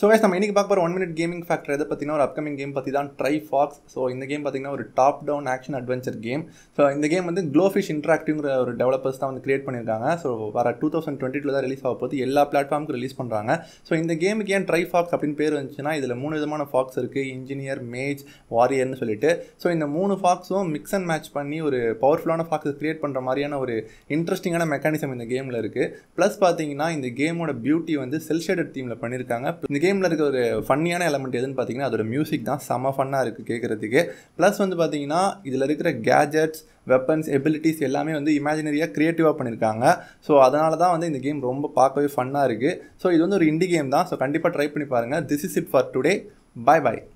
so guys நம்ம இன்றைக்கி பார்க்க போகிற ஒன் மினிட் கேமிங் ஃபேக்டர் எதை பார்த்தீங்கன்னா ஒரு அப்கமிங் கேம் பற்றி தான் ட்ரை ஃபாக்ஸ் ஸோ இந்த கேம் பார்த்தீங்கன்னா ஒரு top down action adventure game so இந்த கேம் வந்து க்ளோஃபிஷ் இன்ட்ராக்டிவ்ங்கிற ஒரு டெவலப்பர்ஸ் தான் வந்து கிரியேட் பண்ணியிருக்காங்க ஸோ வர டூ தௌசண்ட் டுவெண்ட்டி டூ தான் ரிலீஸ் ஆக போது எல்லா பிளாட்ஃபார்முக்கு ரிலீஸ் பண்ணுறாங்க ஸோ இந்த கேமுக்கு ஏன் ட்ரை ஃபாக்ஸ் அப்படின்னு பேர் வந்துச்சுன்னா இதில் மூணு விதமான ஃபாக்ஸ் இருக்குது இன்ஜினியர் மேஜ் வாரியர்னு சொல்லிட்டு ஸோ இந்த மூணு ஃபாக்ஸும் மிக்ஸ் அண்ட் மேட்ச் பண்ணி ஒரு பவர்ஃபுல்லான ஃபாக்ஸை கிரியேட் பண்ணுற மாதிரியான ஒரு இன்ட்ரெஸ்டிங்கான மெக்கானிசம் இந்த கேமில் இருக்குது ப்ளஸ் பார்த்தீங்கன்னா இந்த கேமோட பியூட்டி வந்து செல்ஷேடட் தீமில் பண்ணியிருக்காங்க கேமில் இருக்க ஒரு ஃபன்னியான எலமெண்ட் எதுன்னு பார்த்தீங்கன்னா அதோட மியூசிக் தான் செம ஃபன்னாக இருக்குது கேட்குறதுக்கு ப்ளஸ் வந்து பார்த்தீங்கன்னா இதில் இருக்கிற கேஜெட்ஸ் வெப்பன்ஸ் எபிலிட்டிஸ் எல்லாமே வந்து இமேஜினரியாக க்ரியேட்டிவாக பண்ணியிருக்காங்க ஸோ அதனால தான் வந்து இந்த கேம் ரொம்ப பார்க்கவே ஃபன்னாக இருக்குது ஸோ இது வந்து ஒரு இண்டி கேம் தான் ஸோ கண்டிப்பாக ட்ரை பண்ணி பாருங்கள் this is it for today bye bye